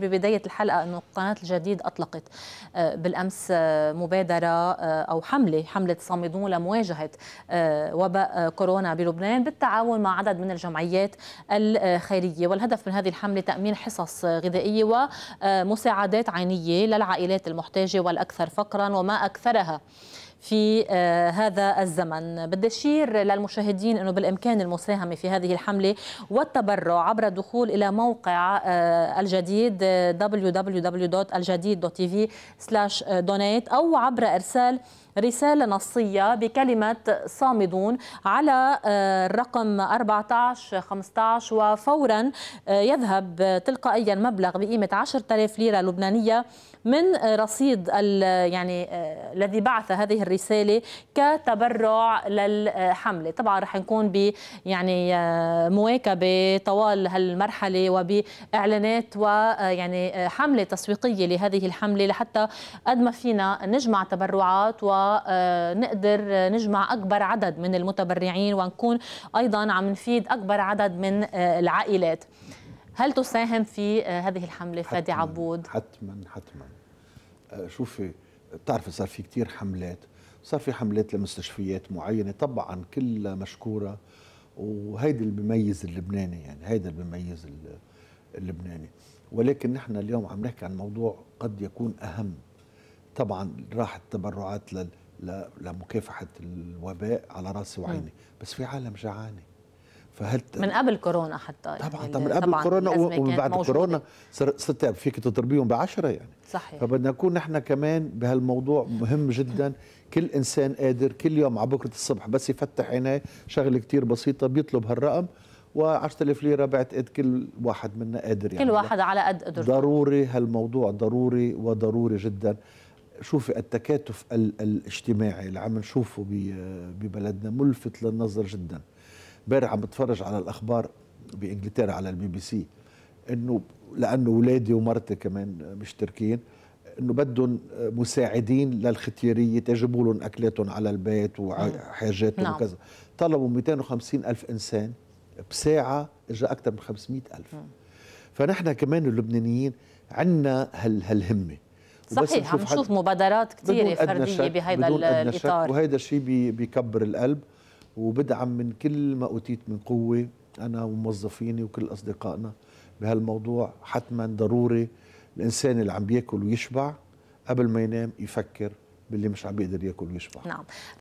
ببداية الحلقة أنه قناة الجديد أطلقت آه، بالأمس آه، مبادرة آه، أو حملة حملة صامدون لمواجهة وباء كورونا بلبنان بالتعاون مع عدد من الجمعيات الخيرية والهدف من هذه الحملة تأمين حصص غذائية ومساعدات عينية للعائلات المحتاجة والأكثر فقرا وما أكثرها في آه، هذا الزمن بدي أشير للمشاهدين أنه بالإمكان المساهمة في هذه الحملة والتبرع عبر الدخول إلى موقع آه، الجديد آه، wwwaljadidtv donate أو عبر إرسال رسالة نصية بكلمة صامدون على آه، الرقم 14 15 وفورا آه، يذهب تلقائيا مبلغ بقيمة 10000 ليرة لبنانية من رصيد يعني آه، الذي بعث هذه الرسالة كتبرع للحملة طبعا رح نكون ب يعني مواكبة طوال هالمرحلة وبإعلانات ويعني حملة تسويقية لهذه الحملة لحتى قد ما فينا نجمع تبرعات و نقدر نجمع اكبر عدد من المتبرعين ونكون ايضا عم نفيد اكبر عدد من آه، العائلات هل تساهم في آه، هذه الحمله فادي عبود حتما حتما آه، شوفي بتعرفي صار في كثير حملات صار في حملات لمستشفيات معينه طبعا كلها مشكوره وهيدي اللي بيميز اللبناني يعني هيدا اللي بيميز اللبناني ولكن نحن اليوم عم نحكي عن موضوع قد يكون اهم طبعا راحت تبرعات لمكافحه الوباء على راسي وعيني بس في عالم جعانه فهل من قبل كورونا حتى يعني طبعا من قبل كورونا ومن بعد كورونا صرت فيك تضربيهم بعشرة يعني صحيح فبدنا نكون نحن كمان بهالموضوع مهم جدا كل انسان قادر كل يوم على بكره الصبح بس يفتح عينيه شغله كثير بسيطه بيطلب هالرقم و10000 ليره بعتقد كل واحد منا قادر يعني كل واحد على قد قدرته ضروري هالموضوع ضروري وضروري جدا شوفي التكاتف الاجتماعي اللي عم نشوفه ببلدنا ملفت للنظر جدا امبارح عم بتفرج على الاخبار بانجلترا على البي بي سي انه لانه اولادي ومرتي كمان مشتركين انه بدهم مساعدين للختياريه تجيبوا لهم اكلاتهم على البيت وحاجاتهم نعم. وكذا طلبوا 250 الف انسان بساعه اجى اكثر من 500 الف فنحن كمان اللبنانيين عندنا هال هالهمه صحيح عم نشوف مبادرات كثيره فرديه بهذا الاطار وهذا الشيء بيكبر القلب وبدعم من كل ما اوتيت من قوه انا وموظفيني وكل اصدقائنا بهالموضوع حتما ضروري الانسان اللي عم بياكل ويشبع قبل ما ينام يفكر باللي مش عم بيقدر ياكل ويشبع نعم